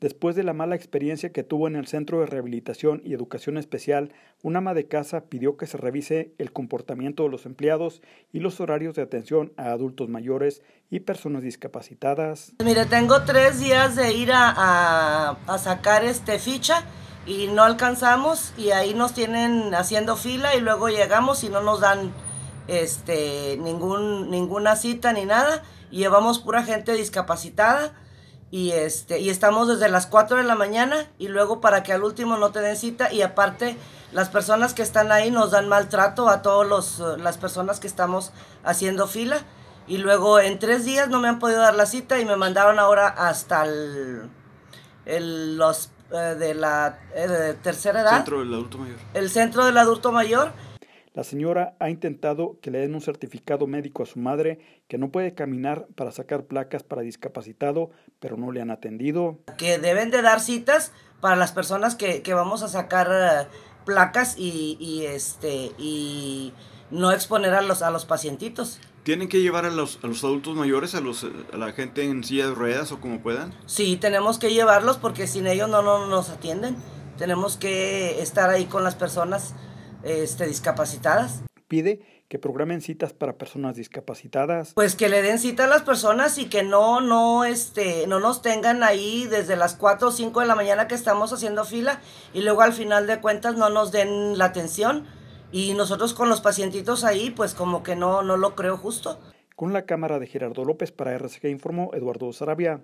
Después de la mala experiencia que tuvo en el Centro de Rehabilitación y Educación Especial, una ama de casa pidió que se revise el comportamiento de los empleados y los horarios de atención a adultos mayores y personas discapacitadas. Pues Mire, tengo tres días de ir a, sacar este ficha y no alcanzamos y ahí nos tienen haciendo fila y luego llegamos y no nos dan este, ninguna cita ni nada. Y llevamos pura gente discapacitada y, este, y estamos desde las 4 de la mañana y luego para que al último no te den cita y aparte las personas que están ahí nos dan maltrato a todas eh, las personas que estamos haciendo fila y luego en tres días no me han podido dar la cita y me mandaron ahora hasta los eh, de la eh, tercera edad. El centro del adulto mayor la señora ha intentado que le den un certificado médico a su madre que no puede caminar para sacar placas para discapacitado, pero no le han atendido. Que deben de dar citas para las personas que, que vamos a sacar eh, placas y, y, este y no exponer a los a los pacientitos. ¿Tienen que llevar a los, a los adultos mayores, a, los, a la gente en silla de ruedas o como puedan? Sí, tenemos que llevarlos porque sin ellos no, no nos atienden. Tenemos que estar ahí con las personas este, discapacitadas. Pide que programen citas para personas discapacitadas. Pues que le den cita a las personas y que no, no, este, no nos tengan ahí desde las 4 o 5 de la mañana que estamos haciendo fila y luego al final de cuentas no nos den la atención. Y nosotros con los pacientitos ahí, pues como que no, no lo creo justo. Con la cámara de Gerardo López para RCG informó Eduardo Sarabia.